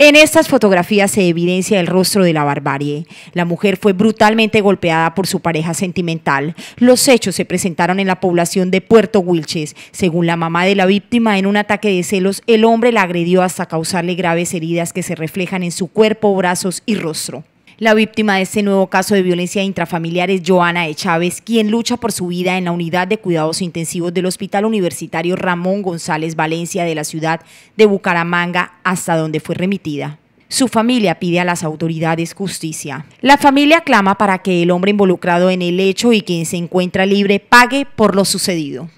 En estas fotografías se evidencia el rostro de la barbarie. La mujer fue brutalmente golpeada por su pareja sentimental. Los hechos se presentaron en la población de Puerto Wilches. Según la mamá de la víctima, en un ataque de celos, el hombre la agredió hasta causarle graves heridas que se reflejan en su cuerpo, brazos y rostro. La víctima de este nuevo caso de violencia intrafamiliar es Joana de Chávez, quien lucha por su vida en la unidad de cuidados intensivos del Hospital Universitario Ramón González Valencia de la ciudad de Bucaramanga, hasta donde fue remitida. Su familia pide a las autoridades justicia. La familia clama para que el hombre involucrado en el hecho y quien se encuentra libre pague por lo sucedido.